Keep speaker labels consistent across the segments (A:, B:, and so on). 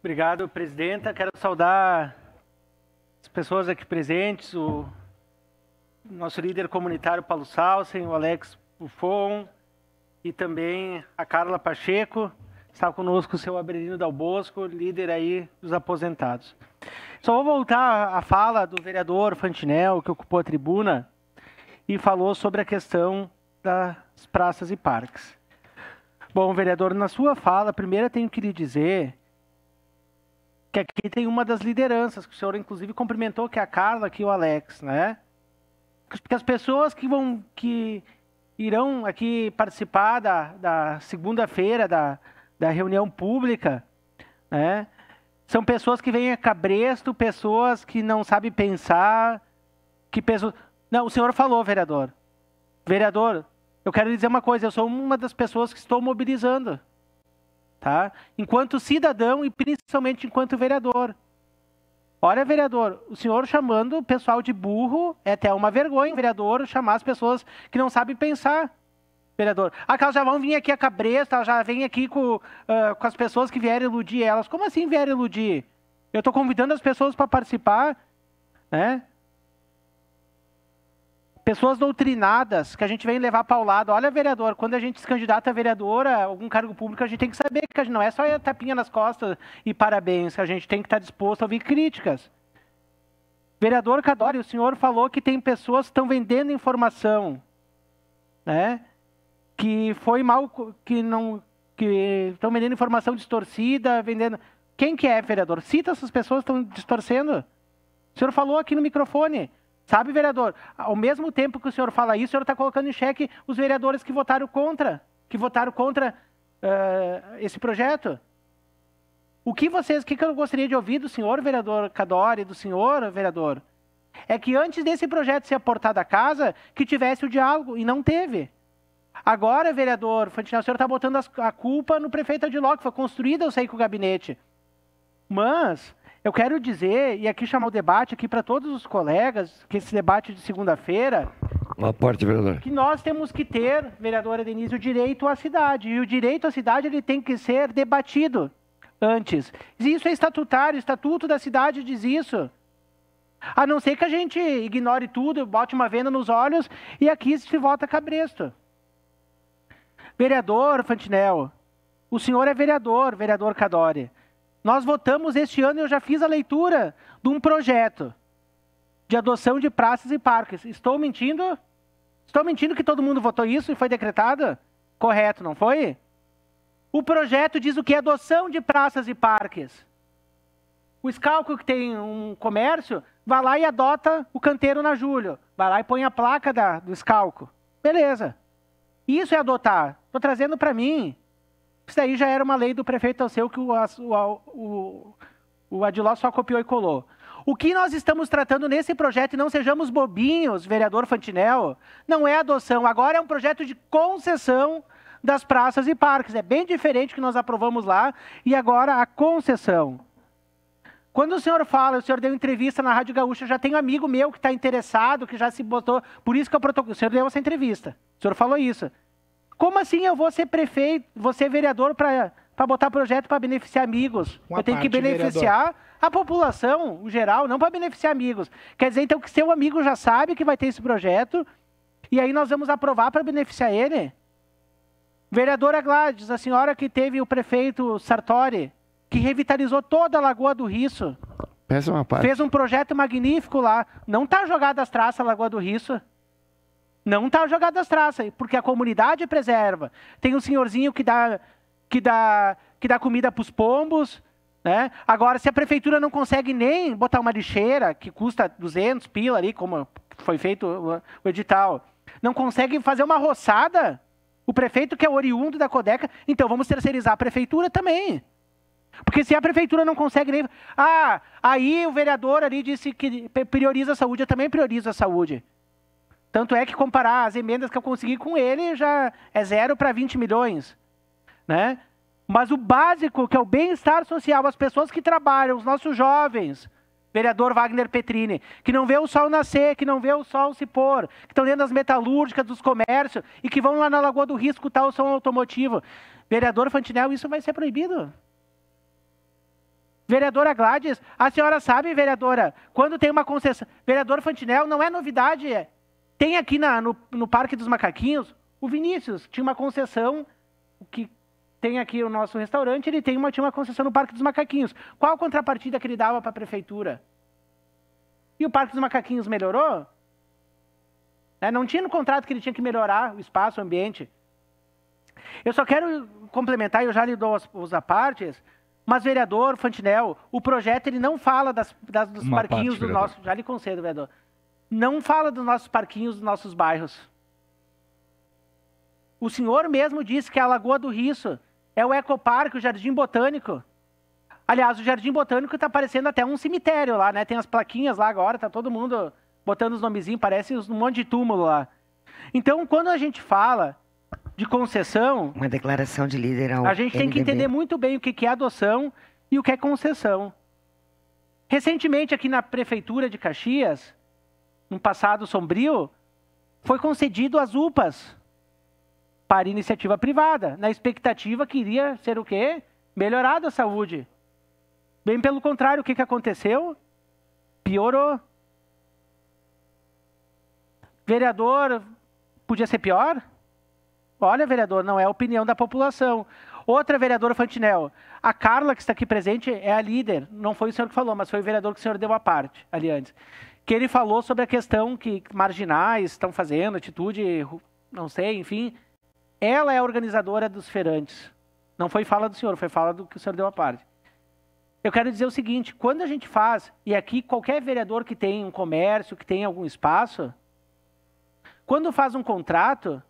A: Obrigado, presidenta. Quero saudar as pessoas aqui presentes, o nosso líder comunitário Paulo Salsen, o Alex Buffon e também a Carla Pacheco. Está conosco o seu Abrelino Dal Bosco, líder aí dos aposentados. Só vou voltar à fala do vereador Fantinel, que ocupou a tribuna e falou sobre a questão das praças e parques. Bom, vereador, na sua fala, primeiro tenho que lhe dizer que aqui tem uma das lideranças, que o senhor inclusive cumprimentou, que é a Carla aqui é o Alex, né? Porque as pessoas que vão, que irão aqui participar da, da segunda-feira da, da reunião pública, né? São pessoas que vêm a cabresto, pessoas que não sabem pensar, que pessoas... Não, o senhor falou, vereador. Vereador, eu quero lhe dizer uma coisa, eu sou uma das pessoas que estou mobilizando tá? Enquanto cidadão e principalmente enquanto vereador. Olha, vereador, o senhor chamando o pessoal de burro é até uma vergonha, vereador, chamar as pessoas que não sabem pensar. Vereador, ah, elas já vão vir aqui a cabresta, já vem aqui com, uh, com as pessoas que vieram iludir elas. Como assim vieram iludir? Eu estou convidando as pessoas para participar, né? pessoas doutrinadas que a gente vem levar paulado. Olha, vereador, quando a gente se candidata a vereadora, algum cargo público, a gente tem que saber que a gente não é só a tapinha nas costas e parabéns, a gente tem que estar disposto a ouvir críticas. Vereador Cadori, o senhor falou que tem pessoas que estão vendendo informação, né? Que foi mal, que não, que estão vendendo informação distorcida, vendendo. Quem que é, vereador? Cita essas pessoas que estão distorcendo. O senhor falou aqui no microfone. Sabe, vereador, ao mesmo tempo que o senhor fala isso, o senhor está colocando em xeque os vereadores que votaram contra, que votaram contra uh, esse projeto. O que vocês, o que, eu gostaria de ouvir do senhor, vereador Cadore, do senhor, vereador, é que antes desse projeto ser aportado à casa, que tivesse o diálogo, e não teve. Agora, vereador Fantinel, o senhor está botando a culpa no prefeito Adiló, que foi construída eu sei com o gabinete. Mas eu quero dizer, e aqui chamar o debate aqui para todos os colegas, que esse debate de segunda-feira.
B: Uma parte, vereador. Que
A: nós temos que ter, vereadora Denise, o direito à cidade. E o direito à cidade ele tem que ser debatido antes. Isso é estatutário, o estatuto da cidade diz isso. A não ser que a gente ignore tudo, bote uma venda nos olhos e aqui se vota cabresto. Vereador Fantinel, o senhor é vereador, vereador Cadore. Nós votamos este ano, eu já fiz a leitura de um projeto de adoção de praças e parques. Estou mentindo? Estou mentindo que todo mundo votou isso e foi decretado? Correto, não foi? O projeto diz o que é adoção de praças e parques. O escalco que tem um comércio, vai lá e adota o canteiro na Júlio. Vai lá e põe a placa da, do escalco. Beleza. Isso é adotar. Estou trazendo para mim. Isso daí já era uma lei do prefeito Alceu que o, o, o, o Adiló só copiou e colou. O que nós estamos tratando nesse projeto, e não sejamos bobinhos, vereador Fantinel, não é adoção. Agora é um projeto de concessão das praças e parques. É bem diferente que nós aprovamos lá e agora a concessão. Quando o senhor fala, o senhor deu entrevista na Rádio Gaúcha, já tem um amigo meu que está interessado, que já se botou. Por isso que eu protocolo. O senhor deu essa entrevista. O senhor falou isso. Como assim eu vou ser prefeito, vou ser vereador para botar projeto para beneficiar amigos? Uma eu tenho que beneficiar vereador. a população o geral, não para beneficiar amigos. Quer dizer, então, que seu amigo já sabe que vai ter esse projeto e aí nós vamos aprovar para beneficiar ele? Vereadora Gladys, a senhora que teve o prefeito Sartori, que revitalizou toda a Lagoa do Risso. Fez um projeto magnífico lá. Não está jogada as traças a Lagoa do Risso. Não tá jogado as traças porque a comunidade preserva. Tem um senhorzinho que dá, que dá, que dá comida para os pombos. Né? Agora, se a prefeitura não consegue nem botar uma lixeira, que custa 200 pila ali, como foi feito o edital, não consegue fazer uma roçada, o prefeito que é oriundo da Codeca, então vamos terceirizar a prefeitura também. Porque se a prefeitura não consegue nem. Ah, aí o vereador ali disse que prioriza a saúde, eu também priorizo a saúde. Tanto é que comparar as emendas que eu consegui com ele já é zero para 20 milhões, né? Mas o básico, que é o bem-estar social, as pessoas que trabalham, os nossos jovens, vereador Wagner Petrini, que não vê o sol nascer, que não vê o sol se pôr, que estão dentro das metalúrgicas, dos comércios e que vão lá na Lagoa do Rio escutar o som automotivo. Vereador Fantinel, isso vai ser proibido. Vereadora Gladys, a senhora sabe, vereadora, quando tem uma concessão. Vereador Fantinel, não é novidade, tem aqui na, no, no Parque dos Macaquinhos o Vinícius. Tinha uma concessão que tem aqui o nosso restaurante, ele tem uma, tinha uma concessão no Parque dos Macaquinhos. Qual a contrapartida que ele dava para a prefeitura? E o Parque dos Macaquinhos melhorou? Né, não tinha no contrato que ele tinha que melhorar o espaço, o ambiente. Eu só quero complementar, eu já lhe dou os, os apartes, mas, vereador Fantinel, o projeto ele não fala das, das dos uma parquinhos parte, do vereador. nosso. Já lhe concedo, vereador não fala dos nossos parquinhos, dos nossos bairros. O senhor mesmo disse que a Lagoa do Riso é o ecoparque, o Jardim Botânico. Aliás, o Jardim Botânico está parecendo até um cemitério lá, né? Tem as plaquinhas lá agora, tá todo mundo botando os nomezinhos, parece um monte de túmulo lá. Então, quando a gente fala de concessão... Uma
B: declaração de líder ao A gente tem MDB. que entender
A: muito bem o que é adoção e o que é concessão. Recentemente, aqui na Prefeitura de Caxias, um passado sombrio, foi concedido às UPAs para iniciativa privada, na expectativa que iria ser o quê? melhorada a saúde. Bem pelo contrário, o que, que aconteceu? Piorou. Vereador, podia ser pior? Olha, vereador, não é a opinião da população. Outra vereadora Fantinel, a Carla que está aqui presente é a líder, não foi o senhor que falou, mas foi o vereador que o senhor deu a parte ali antes que ele falou sobre a questão que marginais estão fazendo, atitude, não sei, enfim. Ela é a organizadora dos feirantes. Não foi fala do senhor, foi fala do que o senhor deu a parte. Eu quero dizer o seguinte: quando a gente faz, e aqui qualquer vereador que tem um comércio, que tem algum espaço, quando faz um contrato,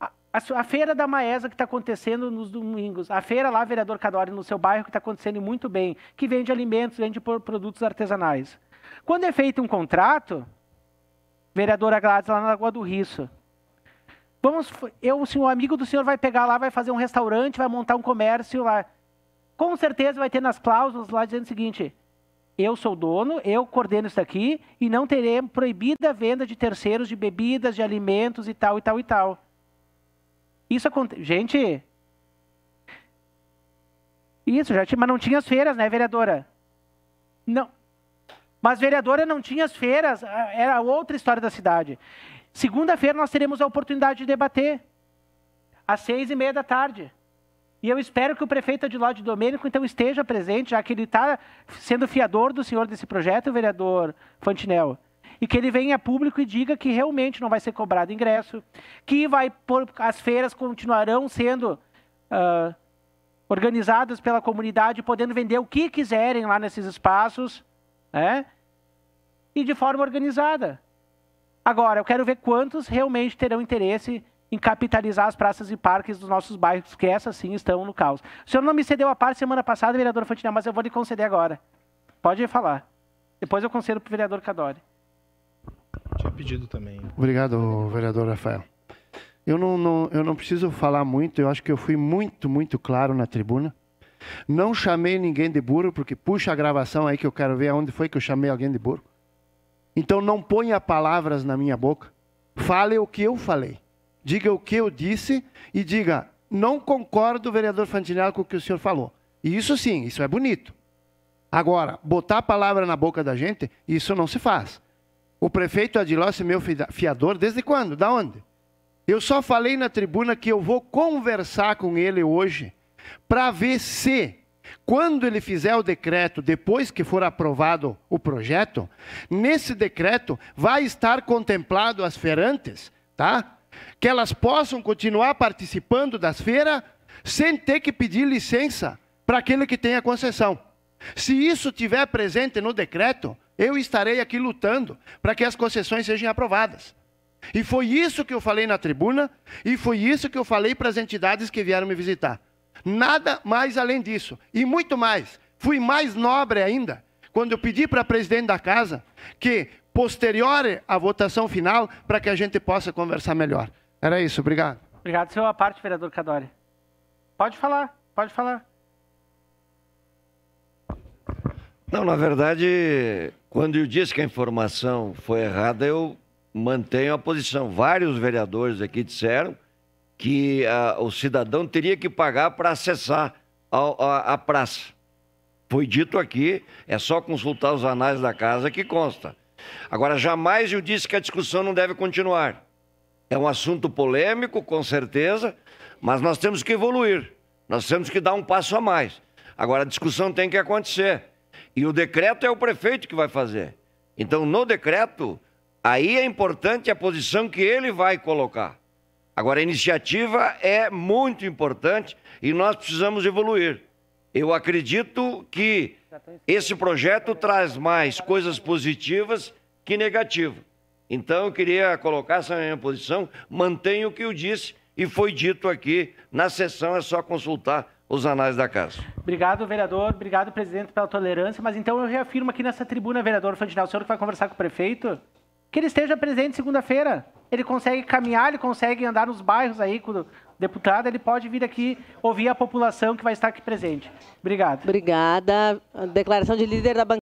A: a, a feira da Maesa que está acontecendo nos domingos, a feira lá, vereador Cadore no seu bairro, que está acontecendo muito bem, que vende alimentos, vende produtos artesanais. Quando é feito um contrato, vereadora Gladys lá na Lagoa do Risso, vamos, eu, o senhor, amigo do senhor vai pegar lá, vai fazer um restaurante, vai montar um comércio lá. Com certeza vai ter nas cláusulas lá dizendo o seguinte: eu sou dono, eu coordeno isso aqui e não teremos proibida a venda de terceiros de bebidas, de alimentos e tal e tal e tal. Isso acontece. Gente. Isso, já tinha, mas não tinha as feiras, né, vereadora? Não, mas vereadora não tinha as feiras, era outra história da cidade. Segunda-feira nós teremos a oportunidade de debater, às seis e meia da tarde. E eu espero que o prefeito de de Domênico, então, esteja presente, já que ele está sendo fiador do senhor desse projeto, vereador Fantinel. E que ele venha a público e diga que realmente não vai ser cobrado ingresso, que vai por, as feiras continuarão sendo uh, organizadas pela comunidade, podendo vender o que quiserem lá nesses espaços. Né? e de forma organizada. Agora, eu quero ver quantos realmente terão interesse em capitalizar as praças e parques dos nossos bairros, que essas sim estão no caos. O senhor não me cedeu a parte semana passada, vereador Fantina, mas eu vou lhe conceder agora. Pode falar. Depois eu concedo para o vereador Cadore. Tinha pedido também.
C: Obrigado, vereador Rafael. Eu não, não, eu não preciso falar muito, eu acho que eu fui muito, muito claro na tribuna. Não chamei ninguém de burro, porque puxa a gravação aí que eu quero ver aonde foi que eu chamei alguém de burro. Então não ponha palavras na minha boca. Fale o que eu falei. Diga o que eu disse e diga: não concordo, vereador Fantinel, com o que o senhor falou. E isso sim, isso é bonito. Agora, botar a palavra na boca da gente, isso não se faz. O prefeito Adilócio é meu fiador desde quando? Da onde? Eu só falei na tribuna que eu vou conversar com ele hoje para ver se quando ele fizer o decreto, depois que for aprovado o projeto, nesse decreto vai estar contemplado as feirantes, tá? Que elas possam continuar participando das feiras sem ter que pedir licença para aquele que tem a concessão. Se isso tiver presente no decreto, eu estarei aqui lutando para que as concessões sejam aprovadas. E foi isso que eu falei na tribuna e foi isso que eu falei para as entidades que vieram me visitar. Nada mais além disso. E muito mais. Fui mais nobre ainda quando eu pedi para a presidente da casa que posteriore a votação final para que a gente possa conversar melhor. Era isso, obrigado. Obrigado. Seu a parte,
A: vereador Cadori. Pode falar, pode falar.
B: Não, na verdade, quando eu disse que a informação foi errada, eu mantenho a posição. Vários vereadores aqui disseram que a, ah, o cidadão teria que pagar para acessar a, a, a praça. Foi dito aqui, é só consultar os anais da casa que consta. Agora, jamais eu disse que a discussão não deve continuar. É um assunto polêmico, com certeza, mas nós temos que evoluir. Nós temos que dar um passo a mais. Agora, a discussão tem que acontecer. E o decreto é o prefeito que vai fazer. Então, no decreto, aí é importante a posição que ele vai colocar. Agora, a iniciativa é muito importante e nós precisamos evoluir. Eu acredito que esse projeto traz mais coisas positivas que negativas. Então, eu queria colocar essa minha posição, mantenho o que eu disse e foi dito aqui na sessão, é só consultar os anais da casa.
A: Obrigado, vereador. Obrigado, presidente, pela tolerância. Mas então eu reafirmo aqui nessa tribuna, vereador Fandinal, o senhor que vai conversar com o prefeito? que ele esteja presente segunda-feira. Ele consegue caminhar, ele consegue andar nos bairros aí com o deputado, ele pode vir aqui ouvir a população que vai estar aqui presente. Obrigado. Obrigada. Declaração de líder da bancada.